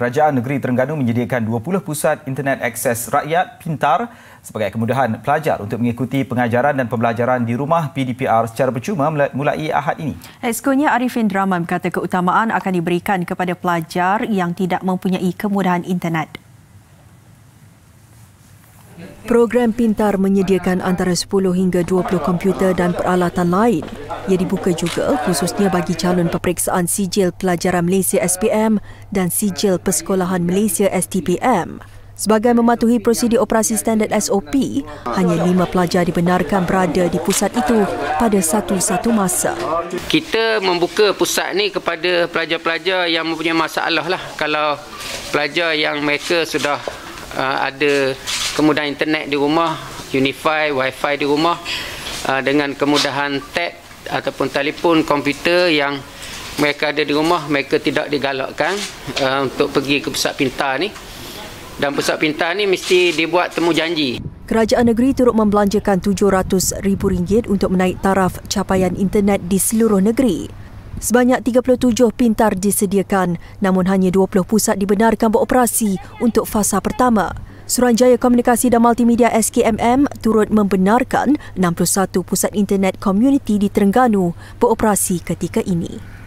Kerajaan Negeri Terengganu menyediakan 20 pusat internet akses rakyat pintar sebagai kemudahan pelajar untuk mengikuti pengajaran dan pembelajaran di rumah PDPR secara percuma mulai ahad ini. Eskonya Arifin Draman berkata keutamaan akan diberikan kepada pelajar yang tidak mempunyai kemudahan internet. Program Pintar menyediakan antara 10 hingga 20 komputer dan peralatan lain. Ia dibuka juga khususnya bagi calon peperiksaan sijil pelajaran Malaysia SPM dan sijil persekolahan Malaysia STPM. Sebagai mematuhi prosedur operasi standard SOP, hanya lima pelajar dibenarkan berada di pusat itu pada satu-satu masa. Kita membuka pusat ni kepada pelajar-pelajar yang mempunyai masalah lah. Kalau pelajar yang mereka sudah uh, ada kemudahan internet di rumah, unify, wifi di rumah uh, dengan kemudahan tab ataupun telefon komputer yang mereka ada di rumah, mereka tidak digalakkan uh, untuk pergi ke pusat pintar ni. Dan pusat pintar ni mesti dibuat temu janji. Kerajaan negeri turut membelanjakan rm ringgit untuk menaik taraf capaian internet di seluruh negeri. Sebanyak 37 pintar disediakan namun hanya 20 pusat dibenarkan beroperasi untuk fasa pertama. Suruhanjaya Komunikasi dan Multimedia SKMM turut membenarkan 61 pusat internet komuniti di Terengganu beroperasi ketika ini.